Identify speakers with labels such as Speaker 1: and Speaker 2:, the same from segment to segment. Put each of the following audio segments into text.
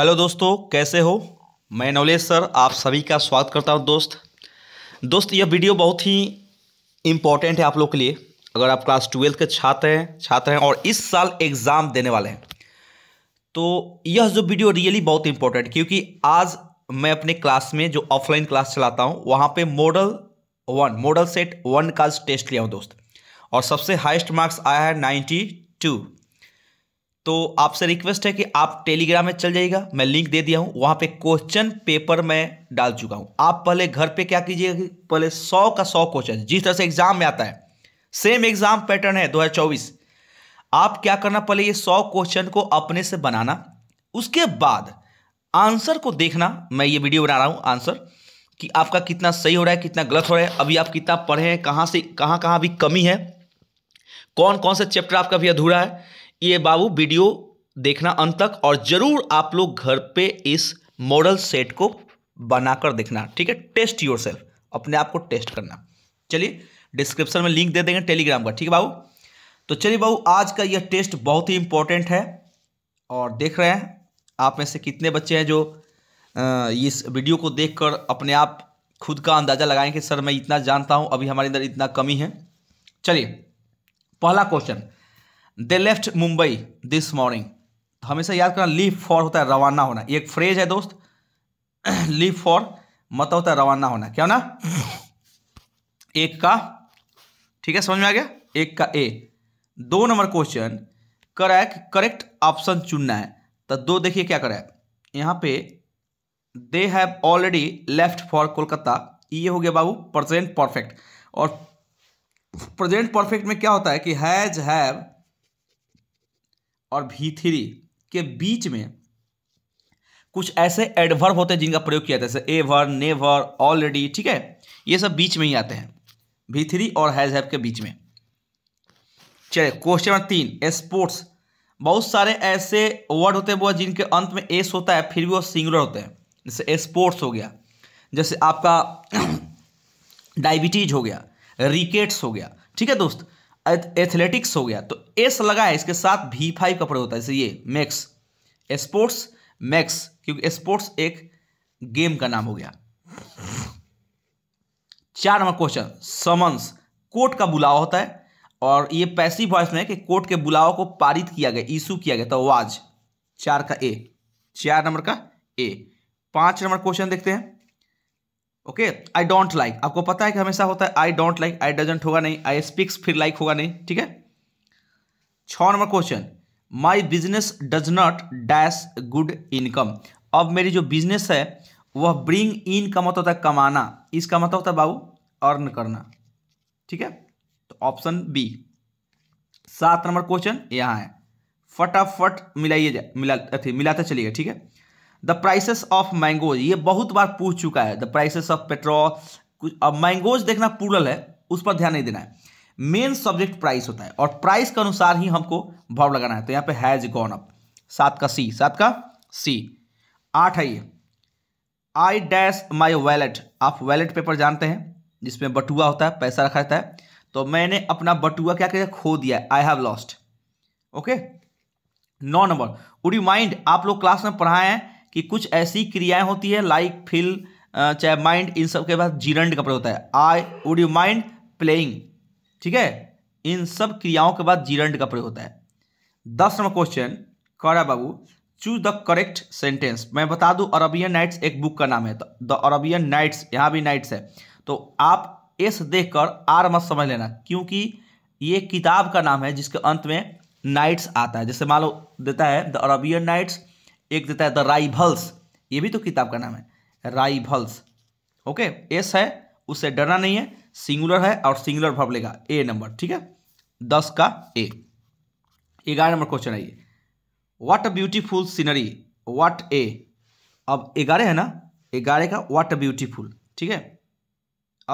Speaker 1: hello दोस्तों कैसे हो मैं नवलेश सर आप सभी का स्वागत करता हूं दोस्त दोस्त यह वीडियो बहुत ही इम्पॉर्टेंट है आप लोग के लिए अगर आप क्लास ट्वेल्थ के छात्र हैं छात्र हैं और इस साल एग्ज़ाम देने वाले हैं तो यह जो वीडियो रियली बहुत इम्पॉर्टेंट क्योंकि आज मैं अपने क्लास में जो ऑफलाइन क्लास चलाता हूँ वहाँ पर model one model set one का टेस्ट लिया हूँ दोस्त और सबसे हाइस्ट मार्क्स आया है नाइन्टी टू तो आपसे रिक्वेस्ट है कि आप टेलीग्राम में चल जाइएगा मैं लिंक दे दिया हूँ वहाँ पे क्वेश्चन पेपर मैं डाल चुका हूँ आप पहले घर पे क्या कीजिएगा कि पहले सौ का सौ क्वेश्चन जिस तरह से एग्जाम में आता है सेम एग्जाम पैटर्न है 2024 आप क्या करना पहले ये सौ क्वेश्चन को अपने से बनाना उसके बाद आंसर को देखना मैं ये वीडियो बना रहा हूँ आंसर कि आपका कितना सही हो रहा है कितना गलत हो रहा है अभी आप कितना पढ़े हैं कहाँ से कहाँ कहाँ अभी कमी है कौन कौन सा चैप्टर आपका अभी अधूरा है ये बाबू वीडियो देखना अंत तक और ज़रूर आप लोग घर पे इस मॉडल सेट को बनाकर देखना ठीक है टेस्ट योर सेल्फ अपने आप को टेस्ट करना चलिए डिस्क्रिप्शन में लिंक दे देंगे टेलीग्राम का ठीक है बाबू तो चलिए बाबू आज का यह टेस्ट बहुत ही इंपॉर्टेंट है और देख रहे हैं आप में से कितने बच्चे हैं जो इस वीडियो को देख अपने आप खुद का अंदाज़ा लगाएं कि सर मैं इतना जानता हूं अभी हमारे अंदर इतना कमी है चलिए पहला question they left Mumbai this morning हमेशा याद करना लीव फॉर होता है रवाना होना एक फ्रेज है दोस्त लीव फॉर मतलब होता है रवाना होना क्या होना एक का ठीक है समझ में आ गया एक का ए दो नंबर क्वेश्चन करेक्ट करेक्ट ऑप्शन चुनना है तो दो देखिए क्या करा है यहाँ पे they have already left for Kolkata ये हो गया बाबू प्रेजेंट परफेक्ट और प्रेजेंट परफेक्ट में क्या होता है कि हैज हैव और भी थ्री के बीच में कुछ ऐसे एडवर्ब होते हैं जिनका प्रयोग किया जाता है जैसे एवर नेवर ऑलरेडी ठीक है ये सब बीच में ही आते हैं भी थ्री और हैज हैव के बीच में चलिए क्वेश्चन नंबर तीन स्पोर्ट्स बहुत सारे ऐसे वर्ड होते हैं वो जिनके अंत में एस होता है फिर भी वो सिंगुलर होते हैं जैसे स्पोर्ट्स हो गया जैसे आपका डायबिटीज हो गया रिकेट्स हो गया ठीक है दोस्त एथलेटिक्स हो गया तो एस लगा है इसके साथ भी फाइव का प्रयोग होता है जैसे ये मैक्स स्पोर्ट्स मैक्स क्योंकि स्पोर्ट्स एक गेम का नाम हो गया चार नंबर क्वेश्चन समन्स कोर्ट का बुलावा होता है और ये पैसिव वॉइस में है कि कोर्ट के बुलाव को पारित किया गया इशू किया गया तो वाज चार का ए चार नंबर का ए पांच नंबर क्वेश्चन देखते हैं ओके आई डोंट लाइक आपको पता है कि हमेशा होता है I don't like I doesn't होगा नहीं आई स्पीक्स फिर लाइक होगा नहीं ठीक है छ नंबर question my business does not dash good income अब मेरी जो बिजनेस है वह ब्रिंग इन का मतलब होता है कमाना इसका मतलब होता है बाबू अर्न करना ठीक है तो ऑप्शन बी सात नंबर क्वेश्चन यहाँ है फटाफट मिलाइए मिला मिलाते चलिएगा ठीक है द प्राइसेस ऑफ मैंगोज ये बहुत बार पूछ चुका है द प्राइसेस ऑफ पेट्रोल कुछ अब मैंगोज देखना पूरल है उस पर ध्यान नहीं देना है मेन सब्जेक्ट प्राइस होता है और प्राइस के अनुसार ही हमको भाव लगाना है तो यहाँ पे हैज गॉन अप सात का सी सात का सी आठ है ये आई डैश माई वैलेट आप वैलेट पेपर जानते हैं जिसमें बटुआ होता है पैसा रखा जाता है तो मैंने अपना बटुआ क्या किया खो दिया आई हैव लॉस्ट ओके नौ नंबर वुड यू माइंड आप लोग क्लास में पढ़ाए हैं कि कुछ ऐसी क्रियाएं होती है लाइक फिल चाहे माइंड इन सब के बाद जीरंड का प्रयोग होता है I would you mind playing ठीक है इन सब क्रियाओं के बाद जीरंड का प्रयोग होता है दस नंबर क्वेश्चन कौरा बाबू चूज द करेक्ट सेंटेंस मैं बता दूं अरबियन नाइट्स एक बुक का नाम है द तो अरबियन नाइट्स यहाँ भी नाइट्स है तो आप एस देखकर आर मत समझ लेना क्योंकि ये किताब का नाम है जिसके अंत में नाइट्स आता है जैसे मान लो देता है द अरबियन नाइट्स एक देता है द राइवल्स ये भी तो किताब का नाम है राइवल्स ओके एस है उससे डरना नहीं है सिंगुलर है और सिंगुलर भर लेगा ए नंबर ठीक है दस का ए ग्यारह नंबर क्वेश्चन आइए what what a beautiful scenery what a अब ग्यारह है ना ग्यारह का व्हाट अ ब्यूटीफुल ठीक है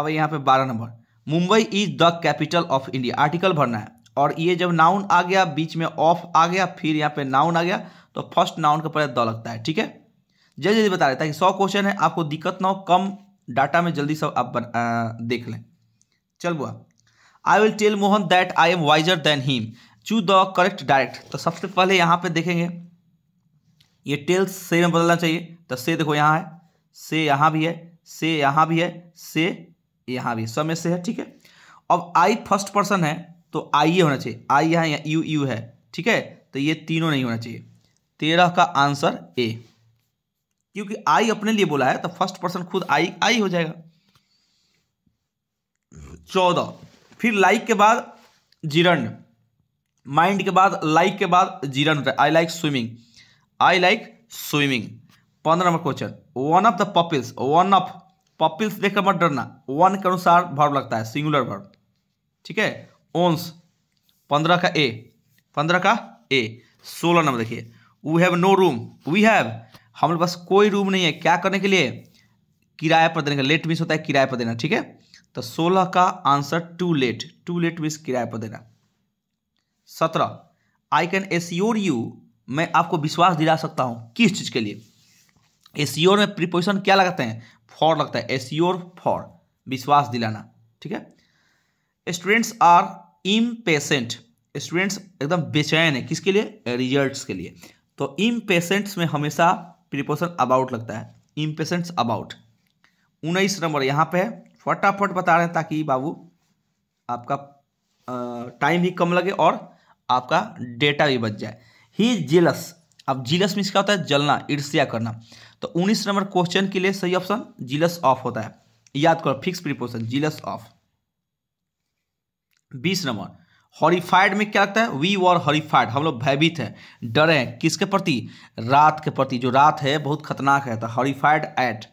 Speaker 1: अब यहाँ पे बारह नंबर Mumbai is the capital of India article भरना है और ये जब नाउन आ गया बीच में ऑफ आ गया फिर यहाँ पे नाउन आ गया तो फर्स्ट नाउन के पहले द लगता है ठीक है जल्दी जल्दी बता रहे ताकि सौ क्वेश्चन है आपको दिक्कत ना हो कम डाटा में जल्दी सब आप बन, आ, देख लें चल बुआ I will tell Mohan that I am wiser than him choose the correct direct तो सबसे पहले यहाँ पे देखेंगे ये टेल से में बदलना चाहिए तो से देखो यहाँ है से यहाँ भी है से यहाँ भी है से यहाँ भी है सब में से है ठीक है अब आई फर्स्ट पर्सन है तो आई ये होना चाहिए आई यहाँ यू यू है ठीक है तो ये तीनों नहीं होना चाहिए तेरह का आंसर ए क्योंकि आई अपने लिए बोला है तो फर्स्ट पर्सन खुद आई आई हो जाएगा चौदह फिर लाइक के बाद जीरण माइंड के बाद लाइक के बाद जीरण होता है I like swimming I like swimming पंद्रह number question one of the pupils one of pupils देखकर मत डरना वन के अनुसार भर्व लगता है सिंगुलर भर्व ठीक है ओन्स पंद्रह का ए पंद्रह का ए सोलह नंबर देखिए we have no room we have हम लोग पास कोई रूम नहीं है क्या करने के लिए किराया पर देने का लेट मिस होता है किराया पर देना ठीक है तो सोलह का answer too late too late miss किराया पर देना सत्रह आई कैन एस्योर यू मैं आपको विश्वास दिला सकता हूँ किस चीज़ के लिए एस्योर में प्रिपोजिशन क्या लगाते हैं फॉर लगता है एस्योर फॉर विश्वास दिलाना ठीक है स्टूडेंट्स आर इम्पेशेंट स्टूडेंट्स एकदम बेचैन है किसके लिए रिजल्ट्स के लिए तो इम्पेशेंट्स में हमेशा प्रिपोशन अबाउट लगता है इम्पेशेंट्स अबाउट उन्नीस नंबर यहाँ पे है फटाफट बता रहे हैं ताकि बाबू आपका टाइम भी कम लगे और आपका डेटा भी बच जाए ही जिलस अब जिलस मीन्स क्या होता है जलना ईर्ष्या करना तो उन्नीस नंबर क्वेश्चन के लिए सही ऑप्शन जिलस ऑफ होता है याद करो फिक्स प्रिपोशन जिलस ऑफ बीस नंबर हॉरीफाइड में क्या लगता है वी वॉर हॉरीफाइड हम लोग भयभीत हैं डरें किसके प्रति रात के प्रति जो रात है बहुत खतरनाक है है हॉरीफाइड एट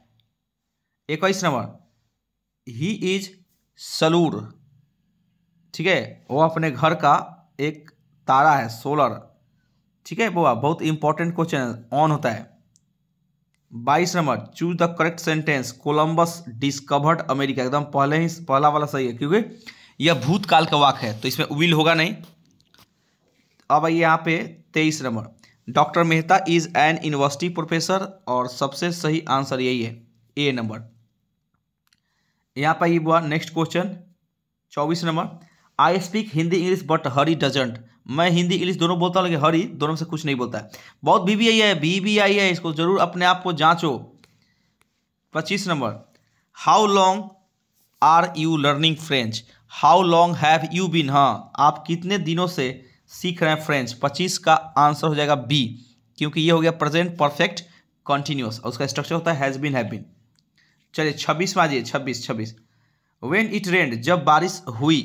Speaker 1: इक्कीस नंबर ही इज सलूर ठीक है वो अपने घर का एक तारा है सोलर ठीक है बोआ बहुत इंपॉर्टेंट क्वेश्चन ऑन होता है बाईस number choose the correct sentence Columbus discovered America एकदम पहले ही पहला वाला सही है क्योंकि यह भूतकाल का वाक है तो इसमें विल होगा नहीं अब आइए यहाँ पे तेईस number doctor Mehta is an university professor और सबसे सही आंसर यही है ए नंबर यहाँ पर ये हुआ नेक्स्ट क्वेश्चन चौबीस number I speak Hindi English but Hari doesn't मैं हिंदी इंग्लिश दोनों बोलता हूँ लेकिन हरी दोनों से कुछ नहीं बोलता है बहुत बी है बी बी आई है इसको जरूर अपने आप को जांचो पच्चीस number how long are you learning French how long have you been हाँ आप कितने दिनों से सीख रहे हैं फ्रेंच पच्चीस का आंसर हो जाएगा बी क्योंकि ये हो गया प्रेजेंट परफेक्ट कॉन्टिन्यूस और उसका स्ट्रक्चर होता है हैज़ बीन हैव बीन चलिए छब्बीस में आ जाइए छब्बीस छब्बीस वेन इट रेंड जब बारिश हुई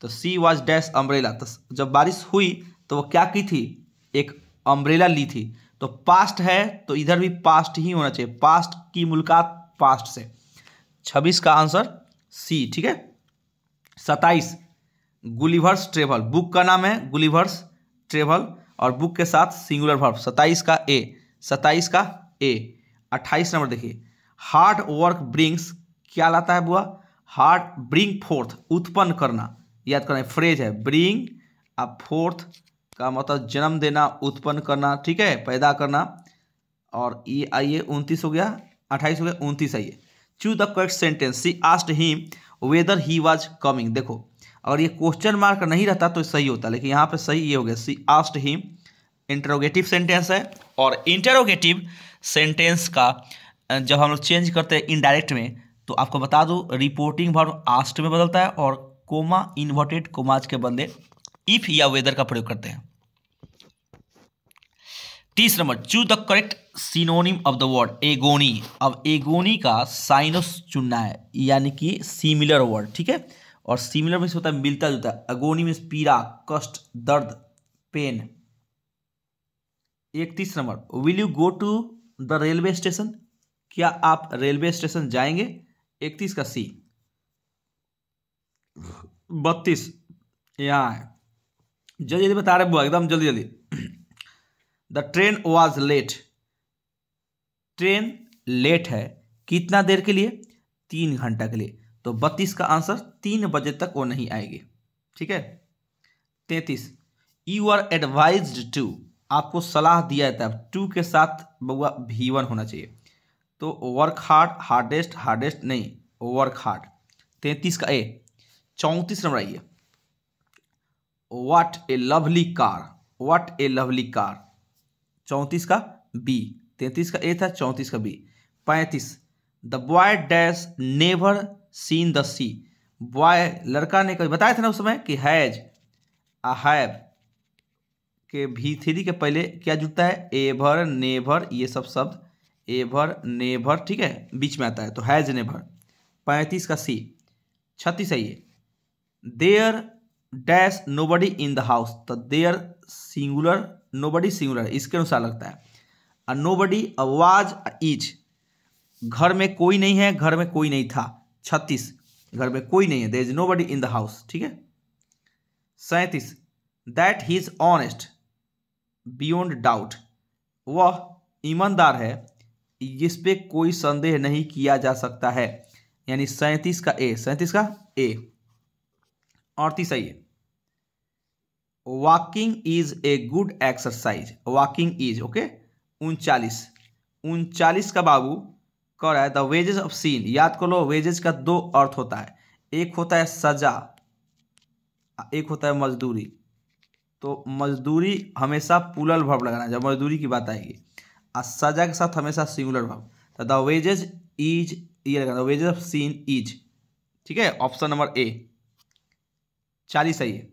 Speaker 1: तो सी वॉज डैश अम्ब्रेला तो जब बारिश हुई तो वो क्या की थी एक अम्ब्रेला ली थी तो पास्ट है तो इधर भी पास्ट ही होना चाहिए पास्ट की मुलाकात पास्ट से छब्बीस का आंसर सी ठीक है सत्ताईस गुलिवर्स ट्रेवल बुक का नाम है गुलिवर्स ट्रेवल और बुक के साथ सिंगुलर वर्ब सत्ताईस का ए सत्ताईस का ए अट्ठाईस नंबर देखिए हार्ड वर्क ब्रिंग्स क्या लाता है बुआ हार्ड ब्रिंग फोर्थ उत्पन्न करना याद करना फ्रेज है ब्रिंग आ फोर्थ का मतलब जन्म देना उत्पन्न करना ठीक है पैदा करना और ये आइए उनतीस हो गया अट्ठाईस हो गया उनतीस आइए choose the correct sentence C asked him whether he was coming देखो अगर ये क्वेश्चन मार्क नहीं रहता तो सही होता लेकिन यहाँ पे सही ये हो गया सी आस्ट ही इंटरोगेटिव सेंटेंस है और इंटरोगेटिव सेंटेंस का जब हम लोग चेंज करते हैं इनडायरेक्ट में तो आपको बता दूँ रिपोर्टिंग भर आस्ट में बदलता है और कोमा इन्वर्टेड कोमाज के बंदे इफ़ या वेदर का प्रयोग करते हैं तीसरा number choose the correct synonym of the word agony अब एगोनी का साइनस चुनना है यानी कि सिमिलर वर्ड ठीक है और सिमिलर में होता है मिलता जुलता है अगोनी में पीड़ा कष्ट दर्द पेन एक इकतीस number will you go to the railway station क्या आप रेलवे स्टेशन जाएंगे इकतीस का सी बत्तीस यहाँ है जल्दी जल्दी बता रहे बुआ एकदम जल्दी जल्दी the train was late train late है कितना देर के लिए तीन घंटा के लिए तो बत्तीस का आंसर तीन बजे तक वो नहीं आएगी ठीक है तैतीस यू आर एडवाइज टू आपको सलाह दिया जाता है टू के साथ बउआ भी वन होना चाहिए तो वर्क हार्ड हार्डेस्ट हार्डेस्ट नहीं वर्क हार्ड तैतीस का ए चौंतीस नंबर आइए what a lovely car what a lovely car चौंतीस का बी तैंतीस का ए था चौंतीस का बी पैंतीस the boy dash never seen the sea boy लड़का ने कभी बताया था ना उस समय कि हैज आ के भी थ्री के पहले क्या जुटता है एवर नेवर ये सब शब्द एवर नेवर ठीक है बीच में आता है तो हैज नेवर पैंतीस का सी छत्तीस है ये there dash nobody in the house तो there singular nobody singular इसके अनुसार लगता है नो बडी अवाज इच घर में कोई नहीं है घर में कोई नहीं था छत्तीस घर में कोई नहीं है there is nobody in the house ठीक है सैंतीस that he is honest beyond doubt वह ईमानदार है इस पर कोई संदेह नहीं किया जा सकता है यानी सैंतीस का ए सैंतीस का ए अड़तीस आइए walking is a good exercise walking is okay उनचालीस उनचालीस का बाबू कह रहा है द वेजेज ऑफ सीन याद कर लो वेजेज का दो अर्थ होता है एक होता है सजा एक होता है मजदूरी तो मजदूरी हमेशा पुलल भव लगाना जब मजदूरी की बात आएगी और सजा के साथ हमेशा सिंगुलर भव तो द वेजेज इज ये लगाना वेजेज ऑफ सीन इज ठीक है ऑप्शन नंबर ए चालीस आइए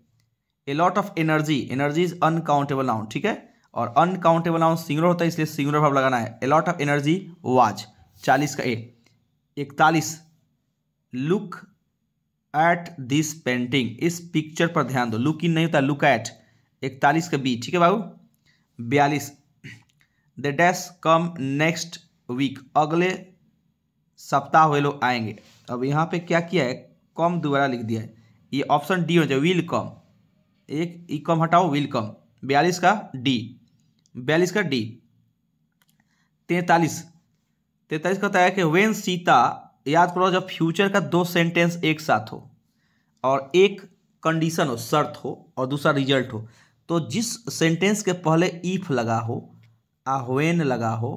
Speaker 1: a lot of energy energy is uncountable noun ठीक है और अनकाउंटेबल नाउन सिंगुलर होता है इसलिए सिंगुलर भाव लगाना है a lot of energy was चालीस का ए इकतालीस लुक एट दिस पेंटिंग इस पिक्चर पर ध्यान दो लुक इन नहीं होता लुक एट इकतालीस का बी ठीक है बाबू बयालीस the dash come next week अगले सप्ताह हुए लोग आएंगे अब यहाँ पे क्या किया है कम दोबारा लिख दिया है ये ऑप्शन डी हो जाए विल कम एक ई e कम हटाओ विल कम बयालीस का डी बयालीस का डी तैतालीस तैतालीस कहता है कि वेन सीता याद करो जब फ्यूचर का दो सेंटेंस एक साथ हो और एक कंडीशन हो शर्त हो और दूसरा रिजल्ट हो तो जिस सेंटेंस के पहले ईफ लगा हो आवेन लगा हो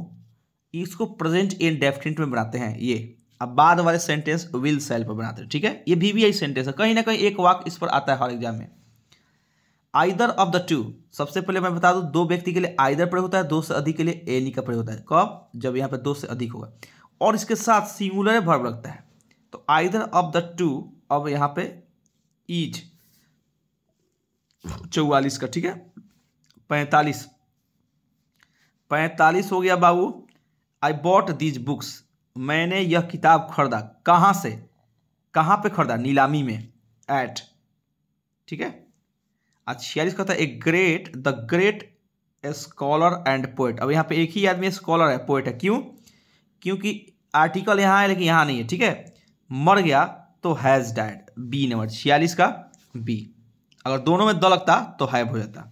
Speaker 1: इसको प्रेजेंट इन डेफिनेट में बनाते हैं ये अब बाद वाले सेंटेंस विल सेल्फ बनाते हैं ठीक है ये भी, भी सेंटेंस है कहीं ना कहीं एक वाक इस पर आता है हर एग्जाम में आइदर ऑफ द टू सबसे पहले मैं बता दूं दो व्यक्ति के लिए आइदर प्रयोग होता है दो से अधिक के लिए एनी का प्रयोग होता है कब जब यहाँ पे दो से अधिक होगा और इसके साथ सिंगुलर भर्व लगता है तो आइदर ऑफ द टू अब यहाँ पे इज चौवालीस का ठीक है पैंतालीस पैंतालीस हो गया बाबू आई बॉट दीज बुक्स मैंने यह किताब खरीदा कहाँ से कहाँ पे खरीदा नीलामी में एट ठीक है आज छियालीस का था A great the great scholar and poet अब यहाँ पे एक ही आदमी स्कॉलर है पोइट है क्यों क्योंकि आर्टिकल यहाँ है लेकिन यहाँ नहीं है ठीक है मर गया तो हैज़ डाइड बी नंबर छियालीस का बी अगर दोनों में द लगता तो हैव हो जाता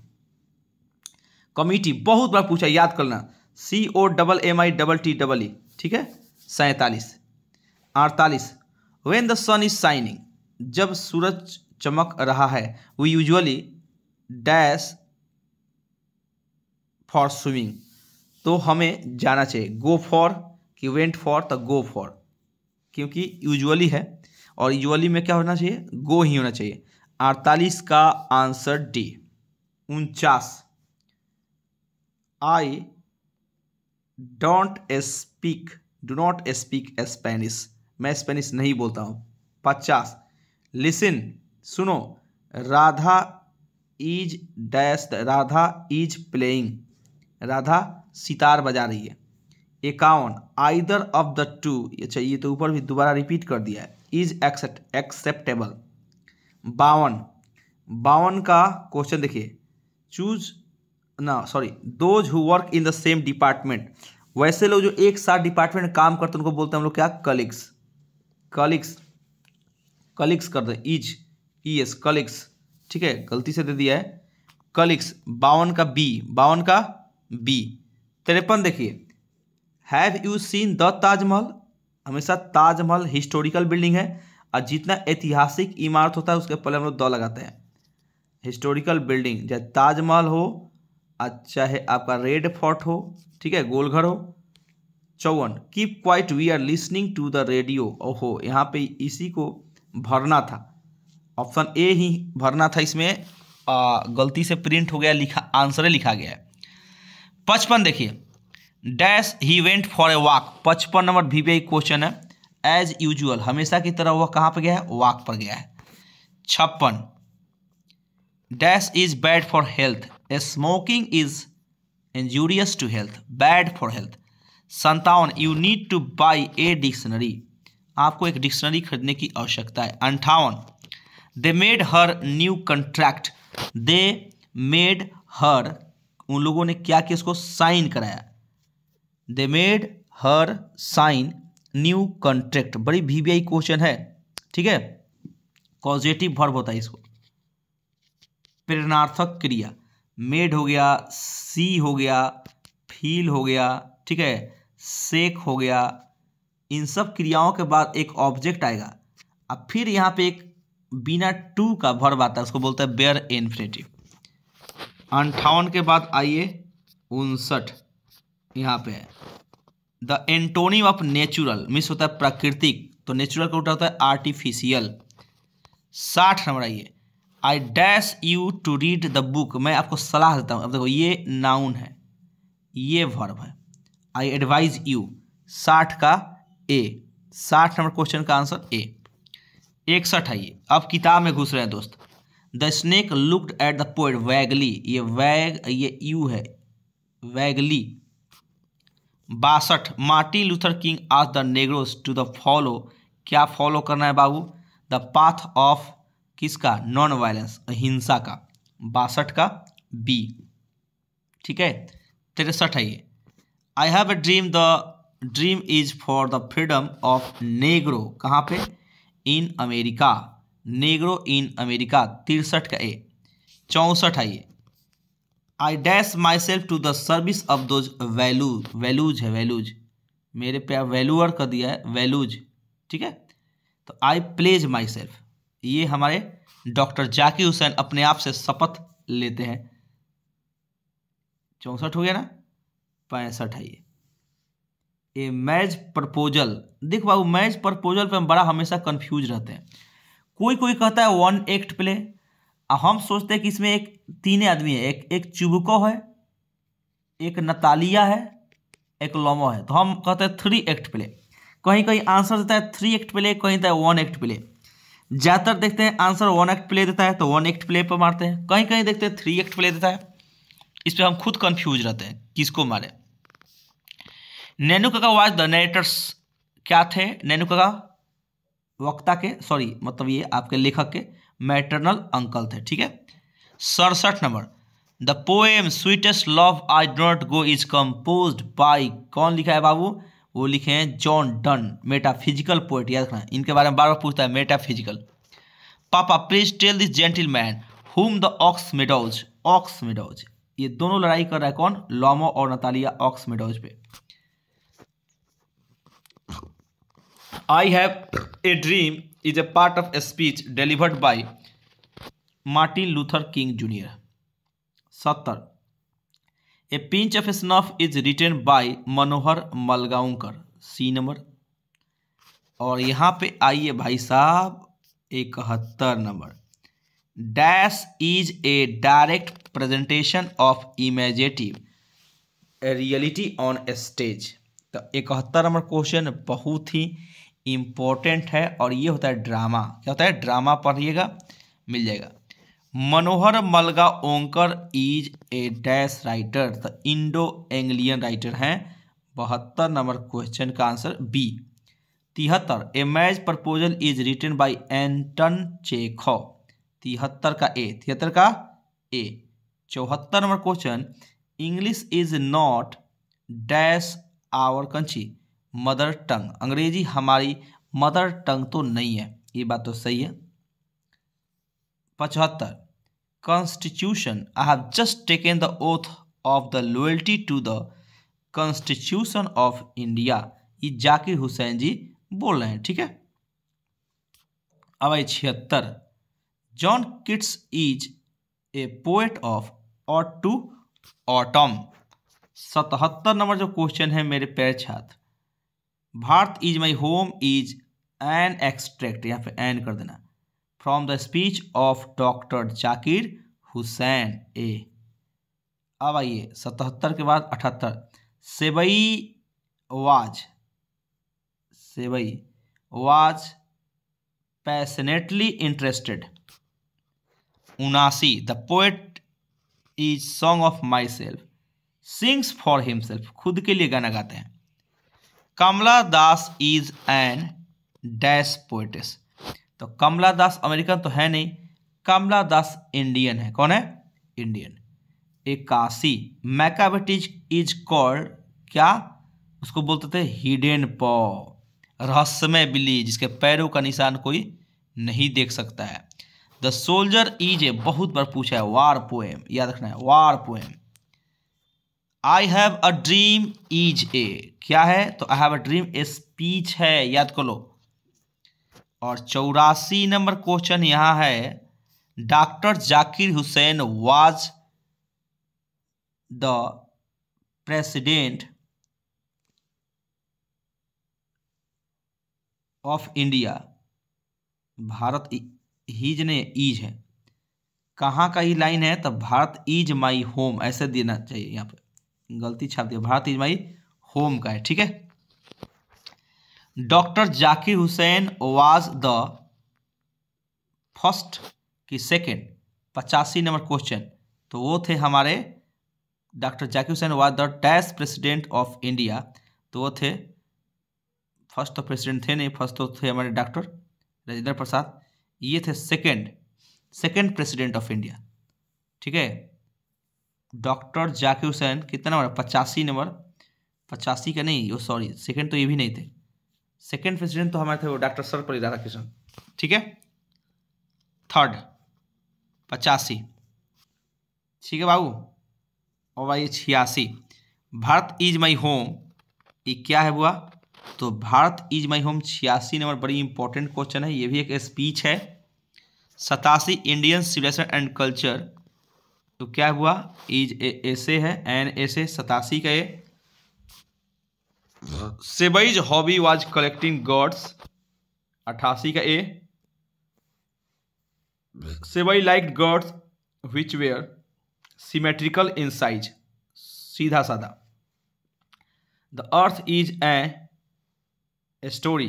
Speaker 1: कमिटी बहुत बार पूछा याद करना C O double M I double T double E ठीक है सैंतालीस अड़तालीस when the sun is shining जब सूरज चमक रहा है we usually dash for swimming तो हमें जाना चाहिए गो फॉर कि वेंट फॉर तो गो फॉर क्योंकि यूजुअली है और यूजुअली में क्या होना चाहिए गो ही होना चाहिए अड़तालीस का आंसर डी उनचास I don't speak do not speak Spanish मैं स्पेनिश नहीं बोलता हूँ पचास लिसन सुनो Radha is dash Radha is playing Radha सितार बजा रही है एकावन आइदर ऑफ द टू अच्छा ये तो ऊपर भी दोबारा रिपीट कर दिया है इज एक्सेप्ट एक्सेप्टेबल बावन बावन का क्वेश्चन देखिए चूज ना sorry those who work in the same department वैसे लोग जो एक साथ डिपार्टमेंट काम करते हैं उनको बोलते हैं हम लोग क्या कलिग्स कलिग्स कलिग्स कर दे इज ई एस कलिग्स ठीक है गलती से दे दिया है कलिक्स बावन का बी बावन का बी तिरपन देखिए have you seen the Taj Mahal हमेशा ताजमहल हिस्टोरिकल बिल्डिंग है और जितना ऐतिहासिक इमारत होता है उसके पहले हम लोग द लगाते हैं हिस्टोरिकल बिल्डिंग चाहे ताजमहल हो चाहे आपका रेड फोर्ट हो ठीक है गोलघर हो चौवन keep quiet we are listening to the radio ओहो यहाँ पे इसी को भरना था ऑप्शन ए ही भरना था इसमें आ, गलती से प्रिंट हो गया लिखा आंसर लिखा गया है पचपन देखिए dash he went for a walk पचपन नंबर वी क्वेश्चन है एज यूजुअल हमेशा की तरह वह कहाँ पर गया है वॉक पर गया है छप्पन dash is bad for health A smoking is injurious to health bad for health संतावन you need to buy a dictionary आपको एक डिक्शनरी खरीदने की आवश्यकता है अंठावन they made her new contract they made her उन लोगों ने क्या किया इसको साइन कराया they made her sign new contract बड़ी वी आई क्वेश्चन है ठीक है कॉजेटिव भर्ब होता है इसको प्रेरणार्थक क्रिया मेड हो गया सी हो गया फील हो गया ठीक है सेक हो गया इन सब क्रियाओं के बाद एक ऑब्जेक्ट आएगा अब फिर यहाँ पे एक बिना टू का भर आता है उसको बोलते हैं बेयर इन्फिनेटिव अंठावन के बाद आइए उनसठ यहाँ पे है द एंटोनियम ऑफ नेचुरल मिस होता है प्राकृतिक तो नेचुरल का उठा होता है आर्टिफिशियल साठ नंबर आइए I dash you to read the book मैं आपको सलाह देता हूँ अब देखो ये नाउन है ये वर्ब है आई एडवाइज यू साठ का ए साठ नंबर क्वेश्चन का आंसर ए इकसठ है ये अब किताब में घुस रहे हैं दोस्त the snake looked at the poet vaguely ये वैग ये यू है वैगली बासठ मार्टिन लूथर किंग आज the negroes to the follow क्या फॉलो करना है बाबू द पाथ ऑफ किसका नॉन वायलेंस अहिंसा का बासठ का बी ठीक है तिरसठ है ये I have a dream the dream is for the freedom of negro कहाँ पे in America negro in America तिरसठ का ए चौंसठ आइए I dash myself to the service of those value values है वैल्यूज मेरे पे वैल्यूअर कर दिया है वैल्यूज ठीक है तो आई प्लेज माई सेल्फ ये हमारे डॉक्टर जाकिर हुसैन अपने आप से शपथ लेते हैं चौंसठ हो गया ना पैंसठ है ये ए मैज प्रपोजल देख बाबू मैज प्रपोजल पे हम बड़ा हमेशा कंफ्यूज रहते हैं कोई कोई कहता है वन एक्ट प्ले हम सोचते हैं कि इसमें एक तीन आदमी है एक एक चुबको है एक नतालिया है एक लोमो है तो हम कहते हैं थ्री एक्ट प्ले कहीं कहीं आंसर देता है थ्री एक्ट प्ले कहीं देता है वन एक्ट प्ले ज़्यादातर देखते हैं आंसर वन एक्ट प्ले देता है तो वन एक्ट प्ले पर मारते हैं कहीं कहीं देखते हैं थ्री एक्ट प्ले देता है इस पर हम खुद कन्फ्यूज रहते हैं किसको मारें नैनू वाज द नेरेटर्स क्या थे नैनू वक्ता के सॉरी मतलब ये आपके लेखक के मैटरनल अंकल थे ठीक है सड़सठ number the poem sweetest love I don't go is compose by कौन लिखा है बाबू वो लिखे हैं जॉन डन मेटाफिजिकल पोएट याद रखना इनके बारे में बार बार पूछता है मेटाफिजिकल पापा please tell this gentleman whom the ox meadows ox meadows ये दोनों लड़ाई कर रहा है कौन लॉमो और नतालिया ऑक्स मेडोज पे I have a dream is a part of a speech delivered by Martin Luther King junior सत्तर a pinch of snuff is written by Manohar Malgaonkar C number और यहाँ पे आइए भाई साहब इकहत्तर नंबर dash is a direct presentation of imaginative reality on stage तो इकहत्तर नंबर क्वेश्चन बहुत ही इम्पोर्टेंट है और ये होता है ड्रामा क्या होता है ड्रामा पढ़िएगा मिल जाएगा Manohar Malgaonkar is a dash writer the Indo Anglian writer हैं बहत्तर नंबर क्वेश्चन का आंसर बी तिहत्तर A marriage proposal is written by Anton Chekhov तिहत्तर का ए तिहत्तर का ए चौहत्तर number question English is not dash our कंची मदर टंग अंग्रेजी हमारी मदर टंग तो नहीं है ये बात तो सही है पचहत्तर constitution I have just taken the oath of the loyalty to the constitution of India ये जाकिर हुसैन जी बोल रहे हैं ठीक है अब आई छिहत्तर John Keats is a poet of ode to autumn सतहत्तर नंबर जो क्वेश्चन है मेरे पैर छात्र Bharat is my home is an extract यहाँ पे एन कर देना from the speech of doctor Zakir Hussain ए अब आइए सतहत्तर के बाद अठहत्तर सेवई वाज सेवई वाज पैसनेटली इंटरेस्टेड उनासी the poet is song of myself sings for himself खुद के लिए गाना गाते हैं कमला Das is an dash poetess तो कमला दास अमेरिकन तो है नहीं कमला दास इंडियन है कौन है इंडियन इक्यासी मैकाबेटिज इज कॉल्ड क्या उसको बोलते थे हिडन पॉ रहस्यमय बिल्ली जिसके पैरों का निशान कोई नहीं देख सकता है द सोल्जर इज ए बहुत बार पूछा है वार पोएम याद रखना है war poem I have a dream is a क्या है तो I have a dream a speech है याद कर लो और चौरासी नंबर क्वेश्चन यहां है doctor Zakir Hussain was the president of India Bharat his name is है कहाँ का ही लाइन है तो भारत इज माई होम ऐसे देना चाहिए यहाँ पे गलती छाप दिया भारत इज माई होम का है ठीक है doctor Zakir Hussain was the first की सेकेंड पचासी नंबर क्वेश्चन तो वो थे हमारे doctor Zakir Hussain was the टैस प्रेसिडेंट ऑफ इंडिया तो वो थे फर्स्ट तो प्रेसिडेंट थे नहीं फर्स्ट तो थे हमारे डॉक्टर राजेंद्र प्रसाद ये थे second second president of India ठीक है डॉक्टर जाकिर हुसैन कितना नंबर पचासी नंबर पचासी का नहीं वो सॉरी सेकंड तो ये भी नहीं थे सेकंड प्रेसिडेंट तो हमारे थे वो डॉक्टर सर्वपल्ली राधाकृष्णन ठीक है थर्ड पचासी ठीक है बाबू और भाई छियासी भारत इज माई होम ये क्या है बुआ तो भारत इज माई होम छियासी नंबर बड़ी इंपॉर्टेंट क्वेश्चन है ये भी एक स्पीच है सतासी इंडियन सिविलाइजेशन एंड कल्चर तो क्या हुआ इज एसे है एन एसे सतासी का ये सेबईज हॉबी वाज कलेक्टिंग गॉड्स अठासी का ए सेबई like gods which were symmetrical in size सीधा साधा the earth is a story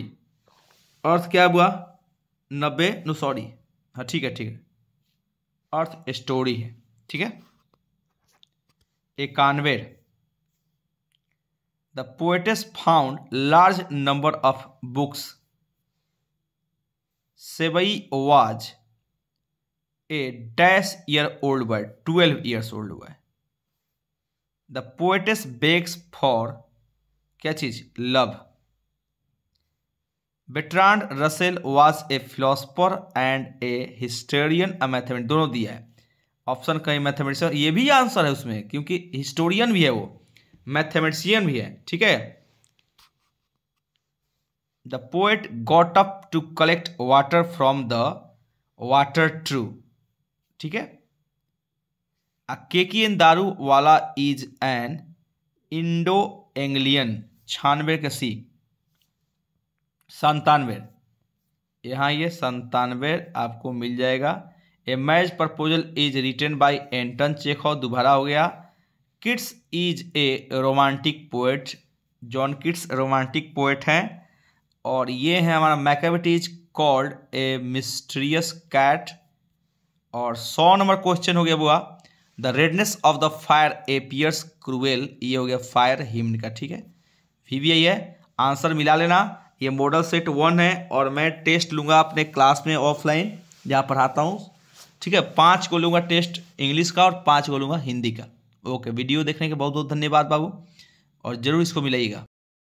Speaker 1: earth क्या हुआ नब्बे नो सॉरी हाँ ठीक है ठीक है अर्थ स्टोरी है ठीक है एक the poets found large number of books सेवई was a dash year old boy twelve years old boy the poets begs for क्या चीज love Bertrand Russell was a philosopher and a historian a mathematic दोनों दिया है option कहीं mathematics ये भी answer है उसमें क्योंकि हिस्टोरियन भी है वो मैथमेटिशियन भी है ठीक है the poet got up to collect water from the water trough ठीक है अ Keki N Daruwalla is an Indo Anglian छानवे के सी संतानवे यहां ये संतानवे आपको मिल जाएगा a marriage proposal is written by Anton Chekhov दोबारा हो गया Keats is a romantic poet John Keats romantic poet हैं और ये है हमारा Macavity is called a mysterious cat और सौ नंबर क्वेश्चन हो गया बुआ the redness of the fire appears cruel ये हो गया फायर हिम्न का ठीक है फिर भी यही है आंसर मिला लेना ये मॉडल सेट वन है और मैं टेस्ट लूँगा अपने क्लास में ऑफलाइन जहाँ पढ़ाता हूँ ठीक है पाँच को लूँगा टेस्ट इंग्लिश का और पाँच को लूँगा हिंदी का ओके वीडियो देखने के बहुत बहुत धन्यवाद बाबू और ज़रूर इसको मिलाइएगा